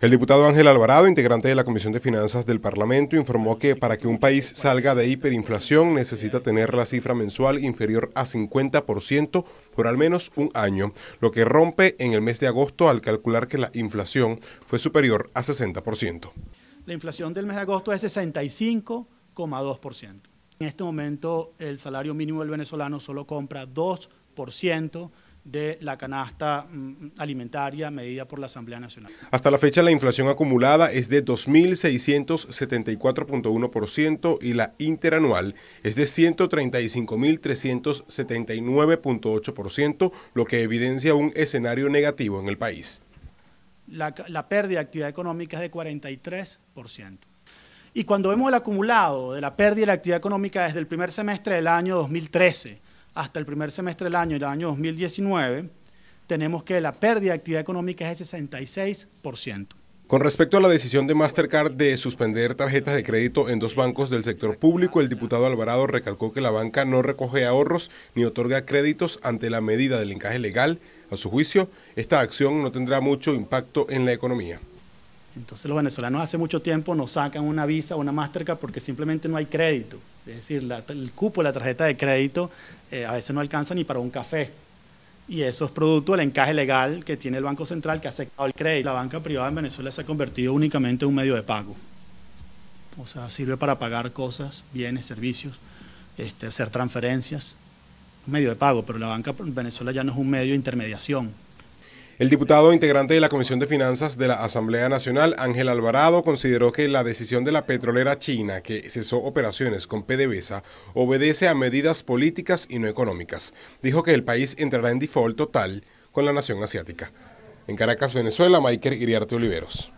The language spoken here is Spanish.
El diputado Ángel Alvarado, integrante de la Comisión de Finanzas del Parlamento, informó que para que un país salga de hiperinflación necesita tener la cifra mensual inferior a 50% por al menos un año, lo que rompe en el mes de agosto al calcular que la inflación fue superior a 60%. La inflación del mes de agosto es 65,2%. En este momento el salario mínimo del venezolano solo compra 2% de la canasta mm, alimentaria medida por la Asamblea Nacional. Hasta la fecha la inflación acumulada es de 2.674.1% y la interanual es de 135.379.8%, lo que evidencia un escenario negativo en el país. La, pérdida de actividad económica es de 43%. Y cuando vemos el acumulado de la pérdida de la actividad económica desde el primer semestre del año 2013, hasta el primer semestre del año, el año 2019, tenemos que la pérdida de actividad económica es de 66%. Con respecto a la decisión de Mastercard de suspender tarjetas de crédito en dos bancos del sector público, el diputado Alvarado recalcó que la banca no recoge ahorros ni otorga créditos ante la medida del encaje legal. A su juicio, esta acción no tendrá mucho impacto en la economía. Entonces los venezolanos hace mucho tiempo nos sacan una visa o una Mastercard porque simplemente no hay crédito. Es decir, el cupo, de la tarjeta de crédito, eh, a veces no alcanza ni para un café. Y eso es producto del encaje legal que tiene el Banco Central que ha aceptado el crédito. La banca privada en Venezuela se ha convertido únicamente en un medio de pago. O sea, sirve para pagar cosas, bienes, servicios, este, hacer transferencias. Un medio de pago, pero la banca en Venezuela ya no es un medio de intermediación, el diputado integrante de la Comisión de Finanzas de la Asamblea Nacional, Ángel Alvarado, consideró que la decisión de la petrolera china que cesó operaciones con PDVSA obedece a medidas políticas y no económicas. Dijo que el país entrará en default total con la nación asiática. En Caracas, Venezuela, Maiker Iriarte Oliveros.